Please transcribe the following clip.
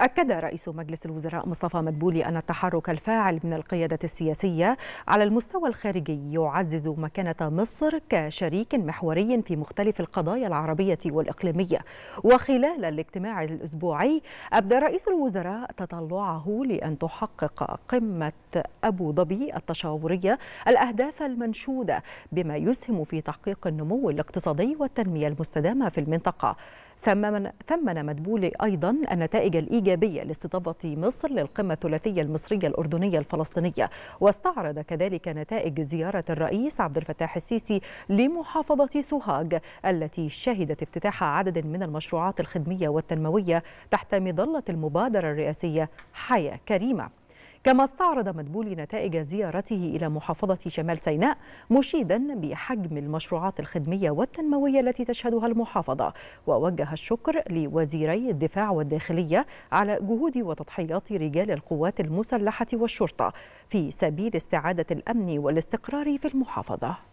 أكد رئيس مجلس الوزراء مصطفى مدبولي أن التحرك الفاعل من القيادة السياسية على المستوى الخارجي يعزز مكانة مصر كشريك محوري في مختلف القضايا العربية والإقليمية وخلال الاجتماع الأسبوعي أبدى رئيس الوزراء تطلعه لأن تحقق قمة أبو ظبي التشاورية الأهداف المنشودة بما يسهم في تحقيق النمو الاقتصادي والتنمية المستدامة في المنطقة ثمن ثمن مدبولي أيضا النتائج الإيجابية لاستضافة مصر للقمة الثلاثية المصرية الأردنية الفلسطينية واستعرض كذلك نتائج زيارة الرئيس عبد الفتاح السيسي لمحافظة سوهاج التي شهدت افتتاح عدد من المشروعات الخدمية والتنموية تحت مظلة المبادرة الرئاسية حياة كريمة كما استعرض مدبولي نتائج زيارته إلى محافظة شمال سيناء مشيدا بحجم المشروعات الخدمية والتنموية التي تشهدها المحافظة ووجه الشكر لوزيري الدفاع والداخلية على جهود وتضحيات رجال القوات المسلحة والشرطة في سبيل استعادة الأمن والاستقرار في المحافظة